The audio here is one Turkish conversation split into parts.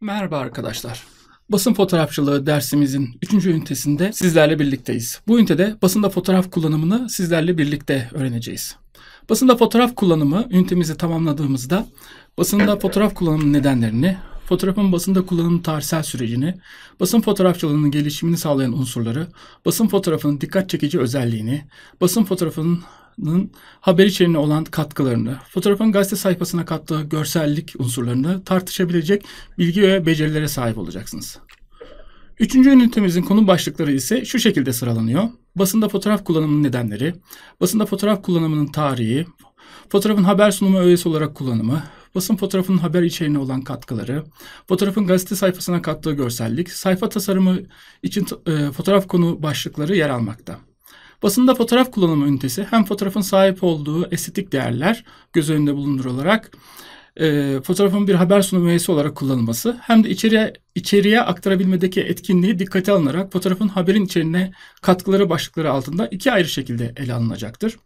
Merhaba arkadaşlar. Basın fotoğrafçılığı dersimizin 3. ünitesinde sizlerle birlikteyiz. Bu ünitede basında fotoğraf kullanımını sizlerle birlikte öğreneceğiz. Basında fotoğraf kullanımı ünitemizi tamamladığımızda basında fotoğraf kullanımı nedenlerini, fotoğrafın basında kullanım tarihsel sürecini, basın fotoğrafçılığının gelişimini sağlayan unsurları, basın fotoğrafının dikkat çekici özelliğini, basın fotoğrafının fotoğrafının haber içeriğine olan katkılarını, fotoğrafın gazete sayfasına kattığı görsellik unsurlarını tartışabilecek bilgi ve becerilere sahip olacaksınız. Üçüncü ünitemizin konu başlıkları ise şu şekilde sıralanıyor. Basında fotoğraf kullanımının nedenleri, basında fotoğraf kullanımının tarihi, fotoğrafın haber sunumu öğesi olarak kullanımı, basın fotoğrafının haber içeriğine olan katkıları, fotoğrafın gazete sayfasına kattığı görsellik, sayfa tasarımı için e, fotoğraf konu başlıkları yer almakta. Basında fotoğraf kullanımı ünitesi hem fotoğrafın sahip olduğu estetik değerler göz önünde bulundurularak e, fotoğrafın bir haber sunumu üyesi olarak kullanılması hem de içeriye, içeriye aktarabilmedeki etkinliği dikkate alınarak fotoğrafın haberin içeriğine katkıları başlıkları altında iki ayrı şekilde ele alınacaktır.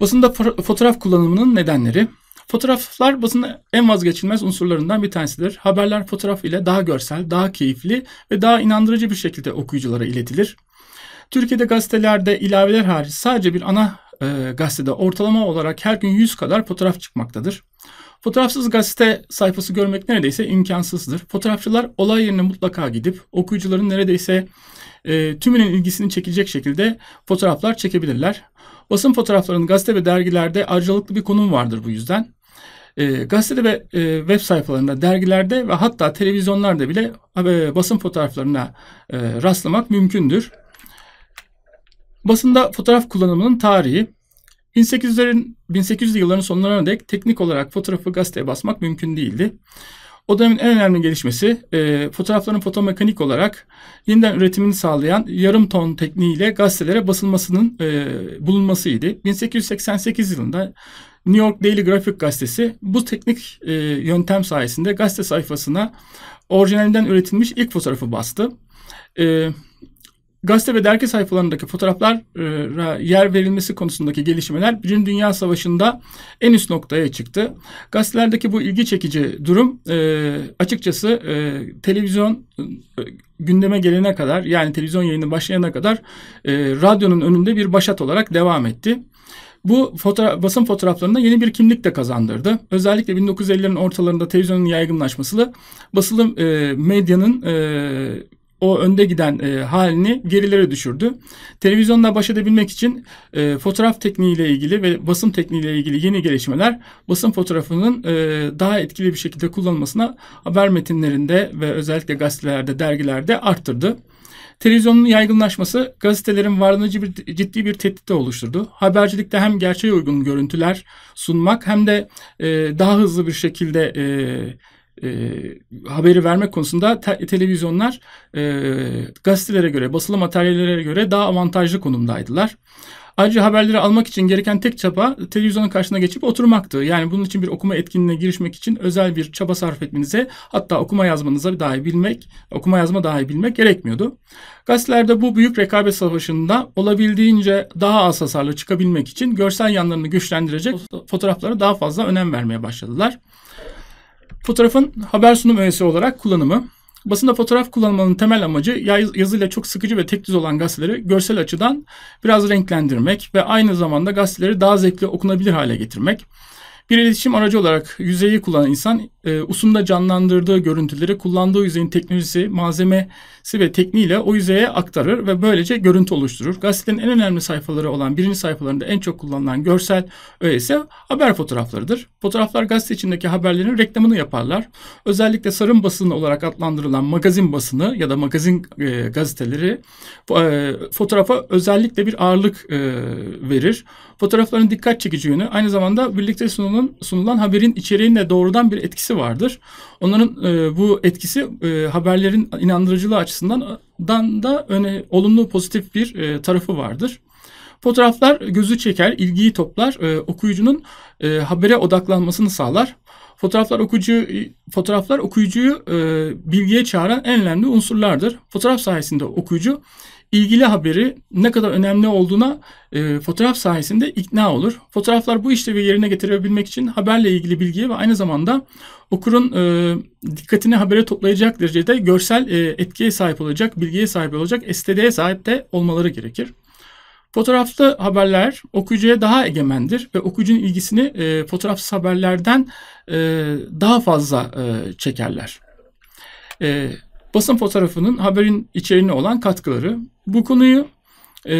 Basında fotoğraf kullanımının nedenleri Fotoğraflar basında en vazgeçilmez unsurlarından bir tanesidir. Haberler fotoğraf ile daha görsel, daha keyifli ve daha inandırıcı bir şekilde okuyuculara iletilir. Türkiye'de gazetelerde ilaveler hariç sadece bir ana e, gazetede ortalama olarak her gün 100 kadar fotoğraf çıkmaktadır. Fotoğrafsız gazete sayfası görmek neredeyse imkansızdır. Fotoğrafçılar olay yerine mutlaka gidip okuyucuların neredeyse e, tümünün ilgisini çekecek şekilde fotoğraflar çekebilirler. Basın fotoğraflarının gazete ve dergilerde ayrıcalıklı bir konum vardır bu yüzden. E, gazetede ve e, web sayfalarında, dergilerde ve hatta televizyonlarda bile e, basın fotoğraflarına e, rastlamak mümkündür. Basında fotoğraf kullanımının tarihi 1800'lerin 1800'lü yılların sonlarına dek teknik olarak fotoğrafı gazeteye basmak mümkün değildi. O dönemin en önemli gelişmesi e, fotoğrafların fotomekanik olarak yeniden üretimini sağlayan yarım ton tekniğiyle gazetelere basılmasının e, bulunmasıydı. 1888 yılında New York Daily Graphic gazetesi bu teknik e, yöntem sayesinde gazete sayfasına orijinalinden üretilmiş ilk fotoğrafı bastı. E, Gazete ve dergi sayfalarındaki fotoğraflara e, yer verilmesi konusundaki gelişmeler Birinci Dünya Savaşı'nda en üst noktaya çıktı. Gazetelerdeki bu ilgi çekici durum e, açıkçası e, televizyon gündeme gelene kadar yani televizyon yayını başlayana kadar radyonun önünde bir başat olarak devam etti. Bu fotoğraf, basın fotoğraflarında yeni bir kimlik de kazandırdı. Özellikle 1950'lerin ortalarında televizyonun yaygınlaşması basılı e, medyanın e, o önde giden e, halini gerilere düşürdü. Televizyonla baş edebilmek için e, fotoğraf tekniğiyle ilgili ve basım tekniğiyle ilgili yeni gelişmeler basım fotoğrafının e, daha etkili bir şekilde kullanılmasına haber metinlerinde ve özellikle gazetelerde, dergilerde arttırdı. Televizyonun yaygınlaşması gazetelerin varlığını ciddi bir tehdit oluşturdu. Habercilikte hem gerçeğe uygun görüntüler sunmak hem de e, daha hızlı bir şekilde e, e, haberi vermek konusunda te- televizyonlar e, gazetelere göre, basılı materyallere göre daha avantajlı konumdaydılar. Ayrıca haberleri almak için gereken tek çaba televizyonun karşısına geçip oturmaktı. Yani bunun için bir okuma etkinliğine girişmek için özel bir çaba sarf etmenize hatta okuma yazmanıza dahi bilmek, okuma yazma dahi bilmek gerekmiyordu. Gazetelerde bu büyük rekabet savaşında olabildiğince daha az hasarlı çıkabilmek için görsel yanlarını güçlendirecek fotoğraflara daha fazla önem vermeye başladılar. Fotoğrafın haber sunum öğesi olarak kullanımı. Basında fotoğraf kullanmanın temel amacı yaz, yazıyla çok sıkıcı ve tek düz olan gazeteleri görsel açıdan biraz renklendirmek ve aynı zamanda gazeteleri daha zevkli okunabilir hale getirmek. Bir iletişim aracı olarak yüzeyi kullanan insan e, ee, USUM'da canlandırdığı görüntüleri kullandığı yüzeyin teknolojisi, malzemesi ve tekniğiyle o yüzeye aktarır ve böylece görüntü oluşturur. Gazetenin en önemli sayfaları olan birinci sayfalarında en çok kullanılan görsel öğe haber fotoğraflarıdır. Fotoğraflar gazete içindeki haberlerin reklamını yaparlar. Özellikle sarın basını olarak adlandırılan magazin basını ya da magazin e, gazeteleri e, fotoğrafa özellikle bir ağırlık e, verir. Fotoğrafların dikkat çekici yönü aynı zamanda birlikte sunulan, sunulan haberin içeriğine doğrudan bir etkisi vardır. Onların e, bu etkisi e, haberlerin inandırıcılığı açısından e, dan da öne, olumlu pozitif bir e, tarafı vardır. Fotoğraflar gözü çeker, ilgiyi toplar, e, okuyucunun e, habere odaklanmasını sağlar. Fotoğraflar okuyucu fotoğraflar okuyucuyu e, bilgiye çağıran en önemli unsurlardır. Fotoğraf sayesinde okuyucu ilgili haberi ne kadar önemli olduğuna e, fotoğraf sayesinde ikna olur. Fotoğraflar bu işlevi yerine getirebilmek için haberle ilgili bilgiye ve aynı zamanda okurun e, dikkatini habere toplayacak derecede görsel e, etkiye sahip olacak, bilgiye sahip olacak, estetiğe sahip de olmaları gerekir. Fotoğraflı haberler okuyucuya daha egemendir ve okuyucunun ilgisini e, fotoğrafsız haberlerden e, daha fazla e, çekerler. E, basın fotoğrafının haberin içeriğine olan katkıları. Bu konuyu e,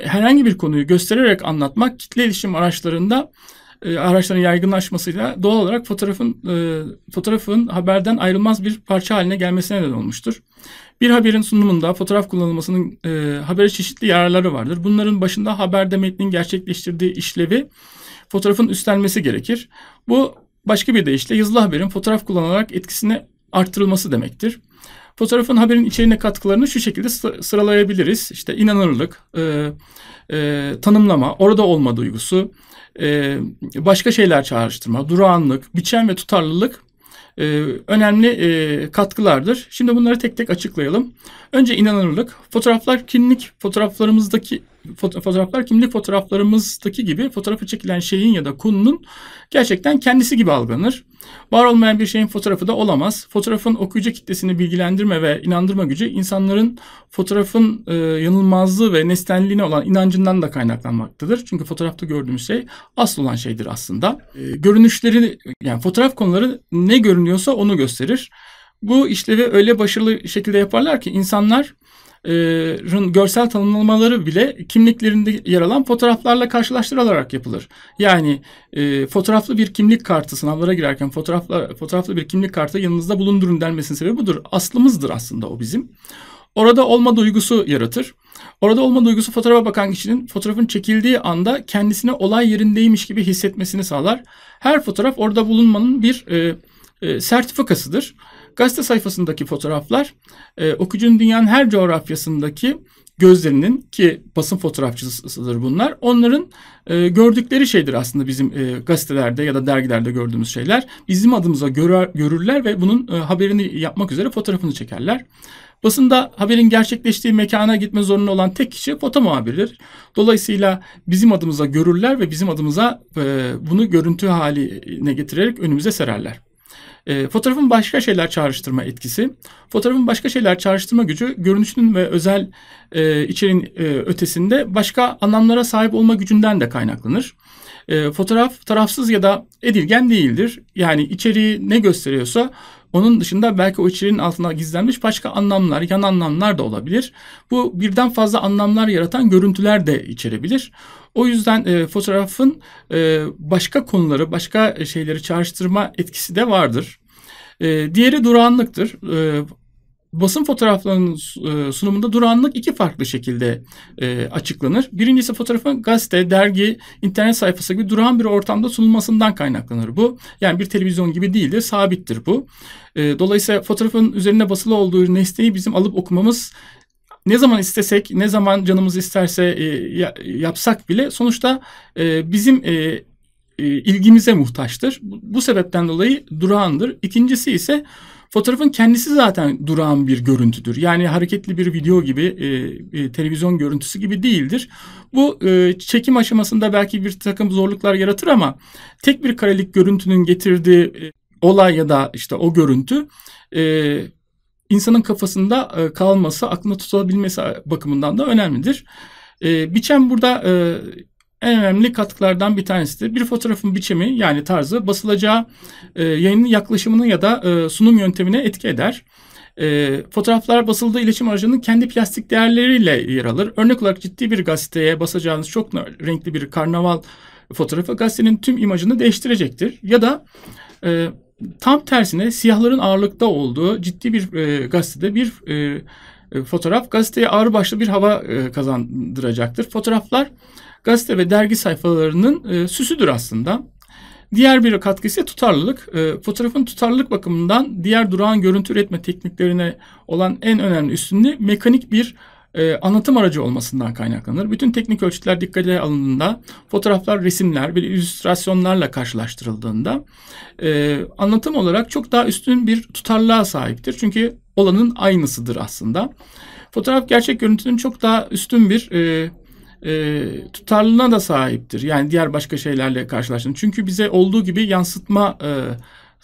herhangi bir konuyu göstererek anlatmak kitle iletişim araçlarında e, araçların yaygınlaşmasıyla doğal olarak fotoğrafın e, fotoğrafın haberden ayrılmaz bir parça haline gelmesine neden olmuştur. Bir haberin sunumunda fotoğraf kullanılmasının e, habere çeşitli yararları vardır. Bunların başında haberde metnin gerçekleştirdiği işlevi fotoğrafın üstlenmesi gerekir. Bu başka bir deyişle yazılı haberin fotoğraf kullanarak etkisini arttırılması demektir. Fotoğrafın haberin içeriğine katkılarını şu şekilde sıralayabiliriz. İşte inanırlık, e, e, tanımlama, orada olma duygusu, e, başka şeyler çağrıştırma, durağanlık, biçen ve tutarlılık e, önemli e, katkılardır. Şimdi bunları tek tek açıklayalım. Önce inanırlık. Fotoğraflar kinlik fotoğraflarımızdaki fotoğraflar kimlik fotoğraflarımızdaki gibi fotoğrafı çekilen şeyin ya da konunun gerçekten kendisi gibi algılanır. Var olmayan bir şeyin fotoğrafı da olamaz. Fotoğrafın okuyucu kitlesini bilgilendirme ve inandırma gücü insanların fotoğrafın e, yanılmazlığı ve nesnelliğine olan inancından da kaynaklanmaktadır. Çünkü fotoğrafta gördüğümüz şey asıl olan şeydir aslında. E, görünüşleri yani fotoğraf konuları ne görünüyorsa onu gösterir. Bu işlevi öyle başarılı şekilde yaparlar ki insanlar e, görsel tanımlamaları bile kimliklerinde yer alan fotoğraflarla karşılaştırılarak yapılır. Yani e, fotoğraflı bir kimlik kartı sınavlara girerken fotoğrafla, fotoğraflı bir kimlik kartı yanınızda bulundurun denmesinin sebebi budur. Aslımızdır aslında o bizim. Orada olma duygusu yaratır. Orada olma duygusu fotoğrafa bakan kişinin fotoğrafın çekildiği anda kendisine olay yerindeymiş gibi hissetmesini sağlar. Her fotoğraf orada bulunmanın bir e, e, sertifikasıdır. Gazete sayfasındaki fotoğraflar e, okuyucunun dünyanın her coğrafyasındaki gözlerinin ki basın fotoğrafçısıdır bunlar. Onların e, gördükleri şeydir aslında bizim e, gazetelerde ya da dergilerde gördüğümüz şeyler. Bizim adımıza görür, görürler ve bunun e, haberini yapmak üzere fotoğrafını çekerler. Basında haberin gerçekleştiği mekana gitme zorunlu olan tek kişi foto muhabirdir. Dolayısıyla bizim adımıza görürler ve bizim adımıza e, bunu görüntü haline getirerek önümüze sererler. E, fotoğrafın başka şeyler çağrıştırma etkisi. Fotoğrafın başka şeyler çağrıştırma gücü görünüşünün ve özel e, içeriğin e, ötesinde başka anlamlara sahip olma gücünden de kaynaklanır. E, fotoğraf tarafsız ya da edilgen değildir. Yani içeriği ne gösteriyorsa onun dışında belki o içeriğin altında gizlenmiş başka anlamlar, yan anlamlar da olabilir. Bu birden fazla anlamlar yaratan görüntüler de içerebilir. O yüzden e, fotoğrafın e, başka konuları, başka şeyleri çağrıştırma etkisi de vardır. E, diğeri durağanlıktır. E, basın fotoğraflarının e, sunumunda durağanlık iki farklı şekilde e, açıklanır. Birincisi fotoğrafın gazete, dergi, internet sayfası gibi durağan bir ortamda sunulmasından kaynaklanır bu. Yani bir televizyon gibi değildir, sabittir bu. E, dolayısıyla fotoğrafın üzerine basılı olduğu nesneyi bizim alıp okumamız ne zaman istesek, ne zaman canımız isterse e, yapsak bile sonuçta e, bizim e, e ilgimize muhtaçtır. Bu sebepten dolayı durağandır. İkincisi ise fotoğrafın kendisi zaten durağan bir görüntüdür. Yani hareketli bir video gibi, e, e, televizyon görüntüsü gibi değildir. Bu e, çekim aşamasında belki bir takım zorluklar yaratır ama tek bir karelik görüntünün getirdiği e, olay ya da işte o görüntü e, insanın kafasında e, kalması, aklında tutulabilmesi bakımından da önemlidir. E, biçem burada e, en önemli katkılardan bir tanesidir. Bir fotoğrafın biçimi yani tarzı basılacağı yayının yaklaşımını ya da sunum yöntemine etki eder. E, fotoğraflar basıldığı iletişim aracının kendi plastik değerleriyle yer alır. Örnek olarak ciddi bir gazeteye basacağınız çok renkli bir karnaval fotoğrafı gazetenin tüm imajını değiştirecektir. Ya da e, tam tersine siyahların ağırlıkta olduğu ciddi bir e, gazetede bir e, e, fotoğraf gazeteye ağır başlı bir hava e, kazandıracaktır. Fotoğraflar gazete ve dergi sayfalarının e, süsüdür aslında. Diğer bir katkı ise tutarlılık. E, fotoğrafın tutarlılık bakımından diğer durağan görüntü üretme tekniklerine olan en önemli üstünlüğü mekanik bir e, anlatım aracı olmasından kaynaklanır. Bütün teknik ölçütler dikkate alındığında fotoğraflar, resimler ve illüstrasyonlarla karşılaştırıldığında e, anlatım olarak çok daha üstün bir tutarlığa sahiptir. Çünkü olanın aynısıdır aslında. Fotoğraf gerçek görüntünün çok daha üstün bir e, e, tutarlılığına da sahiptir. Yani diğer başka şeylerle karşılaştığında. Çünkü bize olduğu gibi yansıtma e,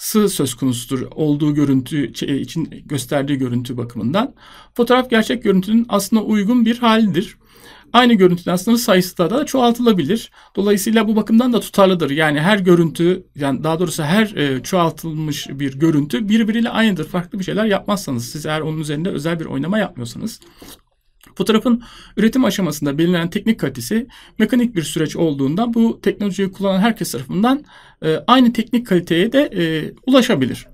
sığ söz konusudur olduğu görüntü için gösterdiği görüntü bakımından. Fotoğraf gerçek görüntünün aslında uygun bir halidir. Aynı görüntünün aslında sayısı da çoğaltılabilir. Dolayısıyla bu bakımdan da tutarlıdır. Yani her görüntü yani daha doğrusu her e, çoğaltılmış bir görüntü birbiriyle aynıdır. Farklı bir şeyler yapmazsanız siz eğer onun üzerinde özel bir oynama yapmıyorsanız Fotoğrafın üretim aşamasında belirlenen teknik kalitesi mekanik bir süreç olduğundan bu teknolojiyi kullanan herkes tarafından e, aynı teknik kaliteye de e, ulaşabilir.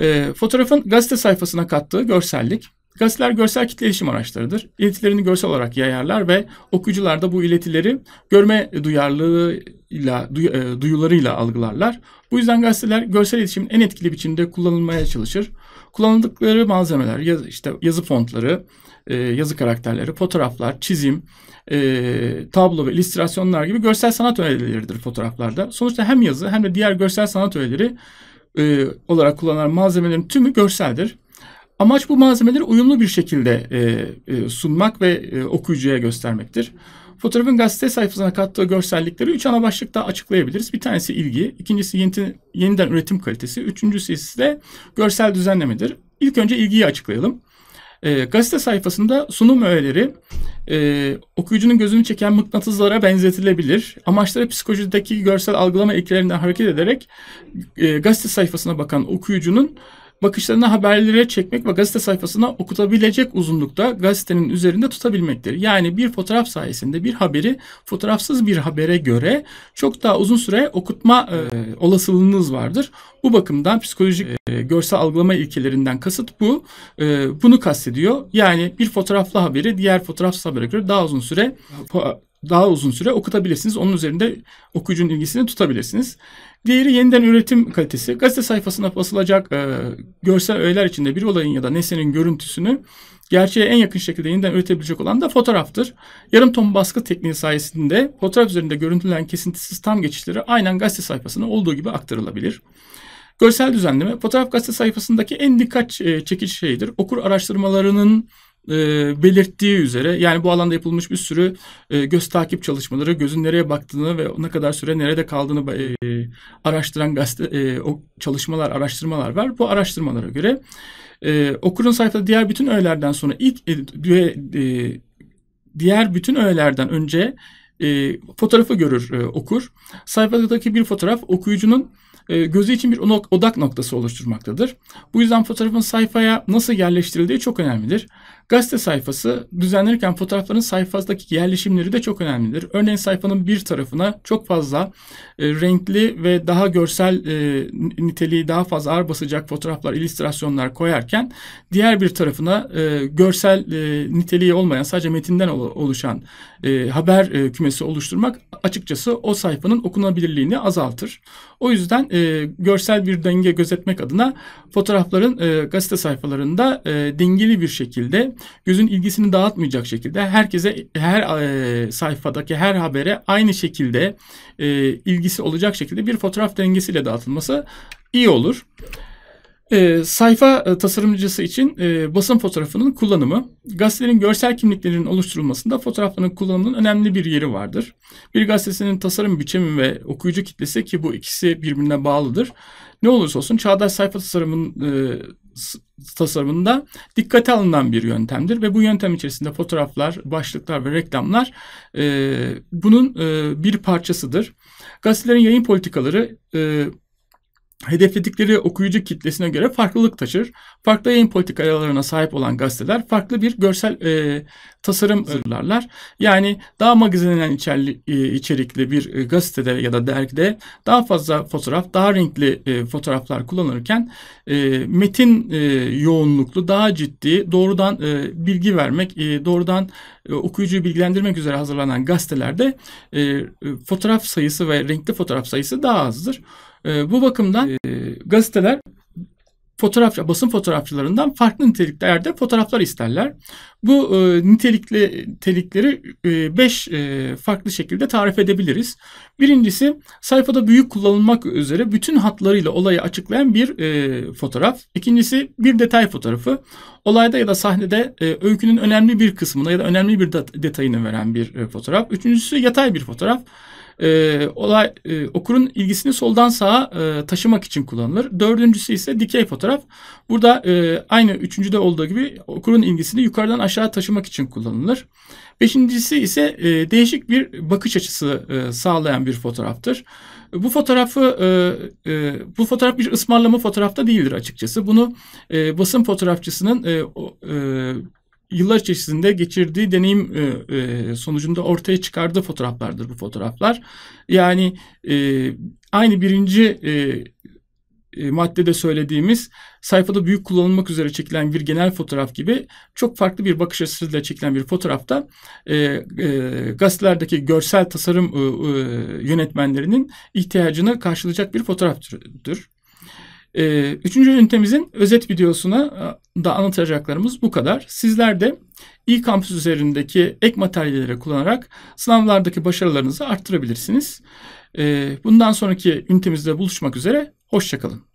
E, fotoğrafın gazete sayfasına kattığı görsellik. Gazeteler görsel kitle iletişim araçlarıdır. İletilerini görsel olarak yayarlar ve okuyucular da bu iletileri görme duyarlılığıyla, duy, e, duyularıyla algılarlar. Bu yüzden gazeteler görsel iletişimin en etkili biçimde kullanılmaya çalışır. Kullanıldıkları malzemeler, yaz, işte yazı fontları, e, yazı karakterleri, fotoğraflar, çizim, e, tablo ve illüstrasyonlar gibi görsel sanat öğeleridir fotoğraflarda. Sonuçta hem yazı hem de diğer görsel sanat öğeleri e, olarak kullanılan malzemelerin tümü görseldir. Amaç bu malzemeleri uyumlu bir şekilde e, e, sunmak ve e, okuyucuya göstermektir. Fotoğrafın gazete sayfasına kattığı görsellikleri üç ana başlıkta açıklayabiliriz. Bir tanesi ilgi, ikincisi yeni, yeniden üretim kalitesi, üçüncüsü ise görsel düzenlemedir. İlk önce ilgiyi açıklayalım. E, gazete sayfasında sunum öğeleri e, okuyucunun gözünü çeken mıknatıslara benzetilebilir. Amaçları psikolojideki görsel algılama ilkelerinden hareket ederek e, gazete sayfasına bakan okuyucunun bakışlarını haberlere çekmek ve gazete sayfasına okutabilecek uzunlukta gazetenin üzerinde tutabilmektir. Yani bir fotoğraf sayesinde bir haberi fotoğrafsız bir habere göre çok daha uzun süre okutma e, olasılığınız vardır. Bu bakımdan psikolojik e, görsel algılama ilkelerinden kasıt bu. E, bunu kastediyor. Yani bir fotoğraflı haberi diğer fotoğrafsız habere göre daha uzun süre daha uzun süre okutabilirsiniz. Onun üzerinde okuyucunun ilgisini tutabilirsiniz. Diğeri yeniden üretim kalitesi. Gazete sayfasına basılacak e, görsel öğeler içinde bir olayın ya da nesnenin görüntüsünü gerçeğe en yakın şekilde yeniden üretebilecek olan da fotoğraftır. Yarım ton baskı tekniği sayesinde fotoğraf üzerinde görüntülen kesintisiz tam geçişleri aynen gazete sayfasına olduğu gibi aktarılabilir. Görsel düzenleme fotoğraf gazete sayfasındaki en dikkat e, çekici şeydir. Okur araştırmalarının e, belirttiği üzere yani bu alanda yapılmış bir sürü e, göz takip çalışmaları gözün nereye baktığını ve ne kadar süre nerede kaldığını e, araştıran gazete e, o çalışmalar araştırmalar var. Bu araştırmalara göre e, okurun sayfada diğer bütün öğelerden sonra ilk e, e, diğer bütün öğelerden önce e, fotoğrafı görür e, okur. Sayfadaki bir fotoğraf okuyucunun e, gözü için bir odak noktası oluşturmaktadır. Bu yüzden fotoğrafın sayfaya nasıl yerleştirildiği çok önemlidir. Gazete sayfası düzenlenirken fotoğrafların sayfadaki yerleşimleri de çok önemlidir. Örneğin sayfanın bir tarafına çok fazla e, renkli ve daha görsel e, niteliği daha fazla ağır basacak fotoğraflar, illüstrasyonlar koyarken diğer bir tarafına e, görsel e, niteliği olmayan sadece metinden oluşan e, haber e, kümesi oluşturmak açıkçası o sayfanın okunabilirliğini azaltır. O yüzden e, görsel bir denge gözetmek adına fotoğrafların e, gazete sayfalarında e, dengeli bir şekilde gözün ilgisini dağıtmayacak şekilde herkese her e, sayfadaki her habere aynı şekilde e, ilgisi olacak şekilde bir fotoğraf dengesiyle dağıtılması iyi olur. E, sayfa e, tasarımcısı için e, basın fotoğrafının kullanımı, gazetelerin görsel kimliklerinin oluşturulmasında fotoğrafların kullanımının önemli bir yeri vardır. Bir gazetesinin tasarım biçimi ve okuyucu kitlesi ki bu ikisi birbirine bağlıdır. Ne olursa olsun çağdaş sayfa tasarımının e, tasarımında dikkate alınan bir yöntemdir ve bu yöntem içerisinde fotoğraflar, başlıklar ve reklamlar e, bunun e, bir parçasıdır. Gazetelerin yayın politikaları e, hedefledikleri okuyucu kitlesine göre farklılık taşır. Farklı yayın politikalarına sahip olan gazeteler farklı bir görsel e, tasarım hazırlarlar. Yani daha magazinlen içerli, e, içerikli bir e, gazetede ya da dergide daha fazla fotoğraf, daha renkli e, fotoğraflar kullanırken e, metin e, yoğunluklu, daha ciddi, doğrudan e, bilgi vermek, e, doğrudan e, okuyucuyu bilgilendirmek üzere hazırlanan gazetelerde e, e, fotoğraf sayısı ve renkli fotoğraf sayısı daha azdır. Ee, bu bakımdan e, gazeteler fotoğraf basın fotoğrafçılarından farklı niteliklerde fotoğraflar isterler. Bu e, nitelikli nitelikleri 5 e, e, farklı şekilde tarif edebiliriz. Birincisi sayfada büyük kullanılmak üzere bütün hatlarıyla olayı açıklayan bir e, fotoğraf. İkincisi bir detay fotoğrafı. Olayda ya da sahnede e, öykünün önemli bir kısmına ya da önemli bir detayını veren bir e, fotoğraf. Üçüncüsü yatay bir fotoğraf e, olay e, okurun ilgisini soldan sağa e, taşımak için kullanılır. Dördüncüsü ise dikey fotoğraf. Burada e, aynı üçüncüde olduğu gibi okurun ilgisini yukarıdan aşağı taşımak için kullanılır. Beşincisi ise e, değişik bir bakış açısı e, sağlayan bir fotoğraftır. Bu fotoğrafı e, e, bu fotoğraf bir ısmarlama fotoğrafta değildir açıkçası. Bunu e, basın fotoğrafçısının yıllar içerisinde geçirdiği deneyim e, e, sonucunda ortaya çıkardığı fotoğraflardır bu fotoğraflar. Yani e, aynı birinci e, e, maddede söylediğimiz sayfada büyük kullanılmak üzere çekilen bir genel fotoğraf gibi çok farklı bir bakış açısıyla çekilen bir fotoğrafta e, e, gazetelerdeki görsel tasarım e, e, yönetmenlerinin ihtiyacını karşılayacak bir fotoğraftır. Ee, üçüncü ünitemizin özet videosuna e, da anlatacaklarımız bu kadar. Sizler de e-kampüs üzerindeki ek materyalleri kullanarak sınavlardaki başarılarınızı arttırabilirsiniz. Ee, bundan sonraki ünitemizde buluşmak üzere. Hoşçakalın.